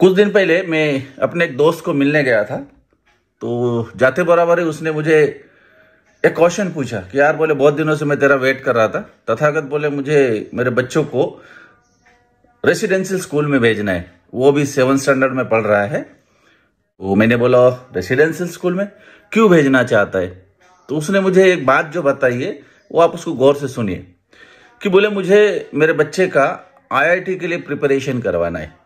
कुछ दिन पहले मैं अपने एक दोस्त को मिलने गया था तो जाते बराबर ही उसने मुझे एक क्वेश्चन पूछा कि यार बोले बहुत दिनों से मैं तेरा वेट कर रहा था तथागत बोले मुझे मेरे बच्चों को रेसिडेंशियल स्कूल में भेजना है वो भी सेवन स्टैंडर्ड में पढ़ रहा है वो तो मैंने बोला रेसिडेंशियल स्कूल में क्यों भेजना चाहता है तो उसने मुझे एक बात जो बताई है वो आप उसको गौर से सुनिए कि बोले मुझे मेरे बच्चे का आईआईटी के लिए प्रिपरेशन करवाना है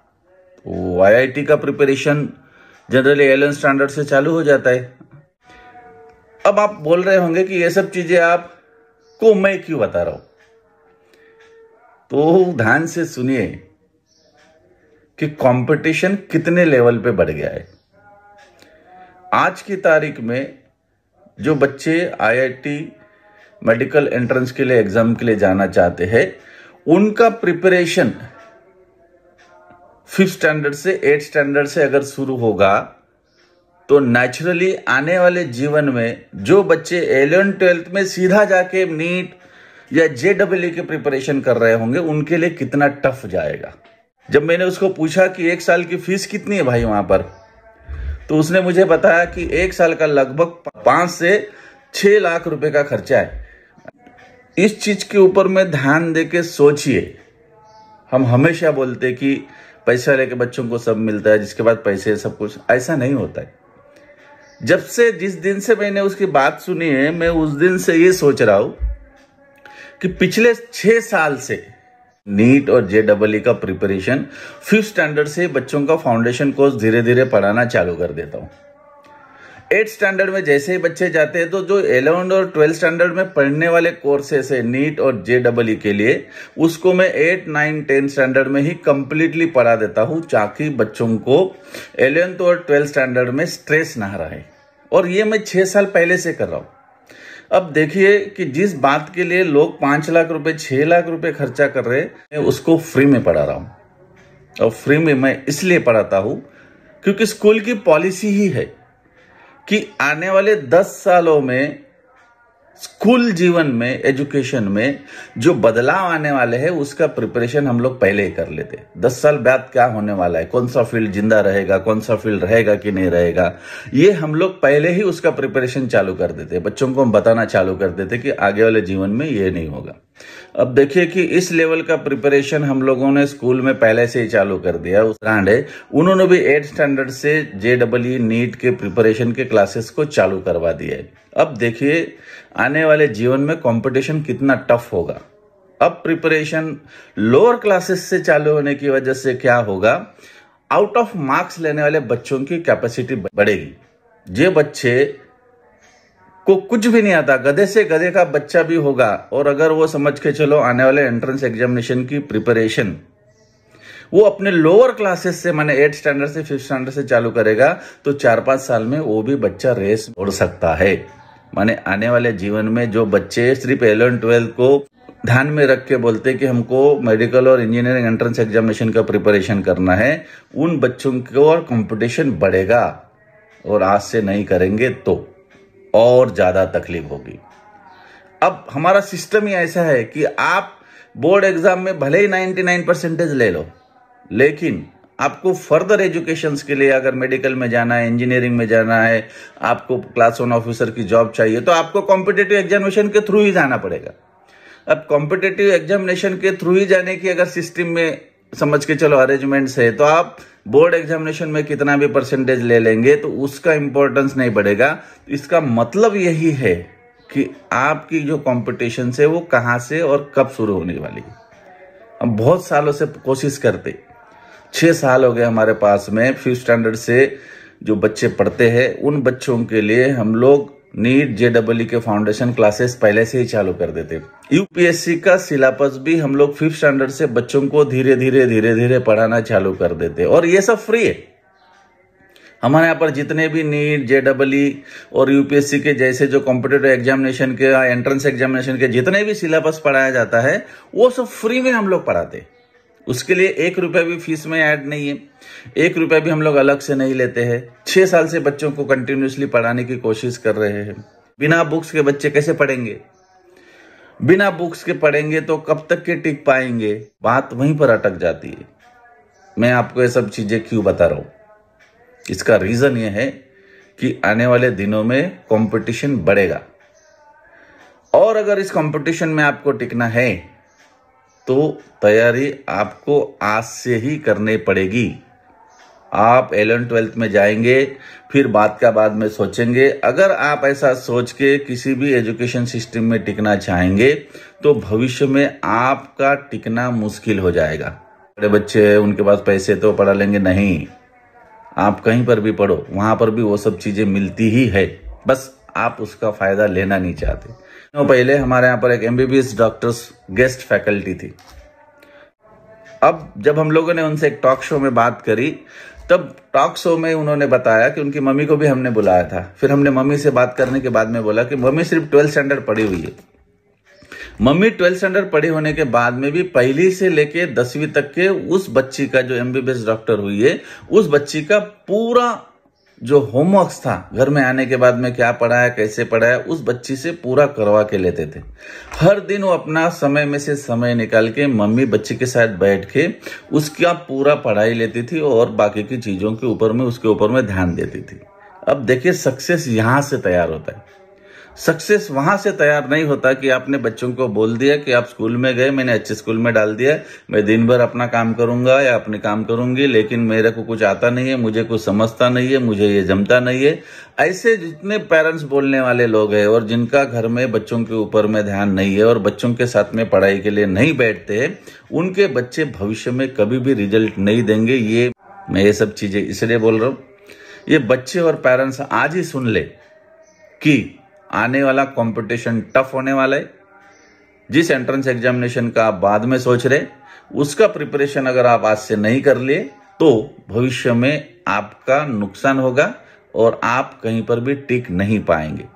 वो आईआईटी का प्रिपरेशन जनरली एलेवन स्टैंडर्ड से चालू हो जाता है अब आप बोल रहे होंगे कि ये सब चीजें आप को मैं क्यों बता रहा हूं तो ध्यान से सुनिए कि कंपटीशन कितने लेवल पे बढ़ गया है आज की तारीख में जो बच्चे आईआईटी मेडिकल एंट्रेंस के लिए एग्जाम के लिए जाना चाहते हैं उनका प्रिपरेशन फिफ्थ स्टैंडर्ड से एट स्टैंडर्ड से अगर शुरू होगा तो नेचुरली आने वाले जीवन में जो बच्चे एलेवन ट्वेल्थ में सीधा जाके नीट या जे डबल प्रिपरेशन कर रहे होंगे उनके लिए कितना टफ जाएगा जब मैंने उसको पूछा कि एक साल की फीस कितनी है भाई वहां पर तो उसने मुझे बताया कि एक साल का लगभग पांच से छह लाख रुपए का खर्चा है इस चीज के ऊपर में ध्यान दे के सोचिए हम हमेशा बोलते कि पैसे वाले के बच्चों को सब मिलता है जिसके बाद पैसे सब कुछ ऐसा नहीं होता है जब से जिस दिन से मैंने उसकी बात सुनी है मैं उस दिन से ये सोच रहा हूं कि पिछले छह साल से नीट और जे डबल ई का प्रिपरेशन फिफ्थ स्टैंडर्ड से बच्चों का फाउंडेशन कोर्स धीरे धीरे पढ़ाना चालू कर देता हूं एट स्टैंडर्ड में जैसे ही बच्चे जाते हैं तो जो एलेवन और ट्वेल्थ स्टैंडर्ड में पढ़ने वाले कोर्सेस है नीट और जे डबल के लिए उसको मैं एट नाइन टेन स्टैंडर्ड में ही कंप्लीटली पढ़ा देता हूँ ताकि बच्चों को एलेवेंथ और ट्वेल्थ स्टैंडर्ड में स्ट्रेस ना रहे और ये मैं छः साल पहले से कर रहा हूँ अब देखिए कि जिस बात के लिए लोग पाँच लाख रुपए छः लाख रुपए खर्चा कर रहे हैं उसको फ्री में पढ़ा रहा हूँ और फ्री में मैं इसलिए पढ़ाता हूँ क्योंकि स्कूल की पॉलिसी ही है कि आने वाले दस सालों में स्कूल जीवन में एजुकेशन में जो बदलाव आने वाले हैं उसका प्रिपरेशन हम लोग पहले ही कर लेते हैं दस साल बाद क्या होने वाला है कौन सा फील्ड जिंदा रहेगा कौन सा फील्ड रहेगा कि नहीं रहेगा ये हम लोग पहले ही उसका प्रिपरेशन चालू कर देते हैं बच्चों को हम बताना चालू कर देते कि आगे वाले जीवन में ये नहीं होगा अब देखिए कि इस लेवल का प्रिपरेशन हम लोगों ने स्कूल में पहले से ही चालू कर दिया उत्तराखंड है उन्होंने भी एट स्टैंडर्ड से जे नीट के प्रिपरेशन के क्लासेस को चालू करवा दिया है अब देखिए आने वाले जीवन में कंपटीशन कितना टफ होगा अब प्रिपरेशन लोअर क्लासेस से चालू होने की वजह से क्या होगा आउट ऑफ मार्क्स लेने वाले बच्चों की कैपेसिटी बढ़ेगी जो बच्चे को कुछ भी नहीं आता गधे से गधे का बच्चा भी होगा और अगर वो समझ के चलो आने वाले एंट्रेंस एग्जामिनेशन की प्रिपरेशन वो अपने लोअर क्लासेस से माने एट स्टैंडर्ड से फिफ्थ स्टैंडर्ड से चालू करेगा तो चार पांच साल में वो भी बच्चा रेस उड़ सकता है माने आने वाले जीवन में जो बच्चे सिर्फ एलेवन ट्वेल्थ को ध्यान में रख के बोलते कि हमको मेडिकल और इंजीनियरिंग एंट्रेंस एग्जामिनेशन का प्रिपरेशन करना है उन बच्चों को और कंपटीशन बढ़ेगा और आज से नहीं करेंगे तो और ज़्यादा तकलीफ होगी अब हमारा सिस्टम ही ऐसा है कि आप बोर्ड एग्जाम में भले ही 99 परसेंटेज ले लो लेकिन आपको फर्दर एजुकेशन के लिए अगर मेडिकल में जाना है इंजीनियरिंग में जाना है आपको क्लास वन ऑफिसर की जॉब चाहिए तो आपको कॉम्पिटेटिव एग्जामिनेशन के थ्रू ही जाना पड़ेगा अब कॉम्पिटेटिव एग्जामिनेशन के थ्रू ही जाने की अगर सिस्टम में समझ के चलो अरेंजमेंट्स है तो आप बोर्ड एग्जामिनेशन में कितना भी परसेंटेज ले लेंगे तो उसका इम्पोर्टेंस नहीं बढ़ेगा तो इसका मतलब यही है कि आपकी जो कॉम्पिटिशन है वो कहाँ से और कब शुरू होने वाली है हम बहुत सालों से कोशिश करते छः साल हो गए हमारे पास में फिफ्थ स्टैंडर्ड से जो बच्चे पढ़ते हैं उन बच्चों के लिए हम लोग नीट जेडब्ल्यू के फाउंडेशन क्लासेस पहले से ही चालू कर देते यूपीएससी का सिलेबस भी हम लोग फिफ्थ स्टैंडर्ड से बच्चों को धीरे धीरे धीरे धीरे पढ़ाना चालू कर देते और ये सब फ्री है हमारे यहाँ पर जितने भी नीट जेडब्ल्यू और यूपीएससी के जैसे जो कॉम्पिटेटिव एग्जामिनेशन के एंट्रेंस एग्जामिनेशन के जितने भी सिलेबस पढ़ाया जाता है वो सब फ्री में हम लोग पढ़ाते हैं उसके लिए एक रुपया भी फीस में ऐड नहीं है एक रुपया भी हम लोग अलग से नहीं लेते हैं छः साल से बच्चों को कंटिन्यूसली पढ़ाने की कोशिश कर रहे हैं बिना बुक्स के बच्चे कैसे पढ़ेंगे बिना बुक्स के पढ़ेंगे तो कब तक के टिक पाएंगे बात वहीं पर अटक जाती है मैं आपको ये सब चीज़ें क्यों बता रहा हूं इसका रीज़न ये है कि आने वाले दिनों में कंपटीशन बढ़ेगा और अगर इस कंपटीशन में आपको टिकना है तो तैयारी आपको आज से ही करने पड़ेगी आप एलेवन ट्वेल्थ में जाएंगे फिर बात का बाद में सोचेंगे अगर आप ऐसा सोच के किसी भी एजुकेशन सिस्टम में टिकना चाहेंगे तो भविष्य में आपका टिकना मुश्किल हो जाएगा बड़े बच्चे हैं उनके पास पैसे तो पढ़ा लेंगे नहीं आप कहीं पर भी पढ़ो वहाँ पर भी वो सब चीज़ें मिलती ही है बस आप उसका फ़ायदा लेना नहीं चाहते दिनों पहले हमारे यहाँ पर एक एम डॉक्टर्स गेस्ट फैकल्टी थी अब जब हम लोगों ने उनसे एक टॉक शो में बात करी तब टॉक शो में उन्होंने बताया कि उनकी मम्मी को भी हमने बुलाया था फिर हमने मम्मी से बात करने के बाद में बोला कि मम्मी सिर्फ ट्वेल्थ स्टैंडर्ड पढ़ी हुई है मम्मी ट्वेल्थ स्टैंडर्ड पढ़ी होने के बाद में भी पहली से लेके दसवीं तक के उस बच्ची का जो एमबीबीएस डॉक्टर हुई है उस बच्ची का पूरा जो होमवर्क्स था घर में आने के बाद में क्या पढ़ाया कैसे पढ़ाया उस बच्ची से पूरा करवा के लेते थे हर दिन वो अपना समय में से समय निकाल के मम्मी बच्चे के साथ बैठ के उसका पूरा पढ़ाई लेती थी और बाकी की चीज़ों के ऊपर में उसके ऊपर में ध्यान देती थी अब देखिए सक्सेस यहाँ से तैयार होता है सक्सेस वहां से तैयार नहीं होता कि आपने बच्चों को बोल दिया कि आप स्कूल में गए मैंने अच्छे स्कूल में डाल दिया मैं दिन भर अपना काम करूंगा या अपने काम करूंगी लेकिन मेरे को कुछ आता नहीं है मुझे कुछ समझता नहीं है मुझे ये जमता नहीं है ऐसे जितने पेरेंट्स बोलने वाले लोग हैं और जिनका घर में बच्चों के ऊपर में ध्यान नहीं है और बच्चों के साथ में पढ़ाई के लिए नहीं बैठते उनके बच्चे भविष्य में कभी भी रिजल्ट नहीं देंगे ये मैं ये सब चीजें इसलिए बोल रहा हूँ ये बच्चे और पेरेंट्स आज ही सुन ले कि आने वाला कंपटीशन टफ होने वाला है जिस एंट्रेंस एग्जामिनेशन का आप बाद में सोच रहे उसका प्रिपरेशन अगर आप आज से नहीं कर लिए तो भविष्य में आपका नुकसान होगा और आप कहीं पर भी टिक नहीं पाएंगे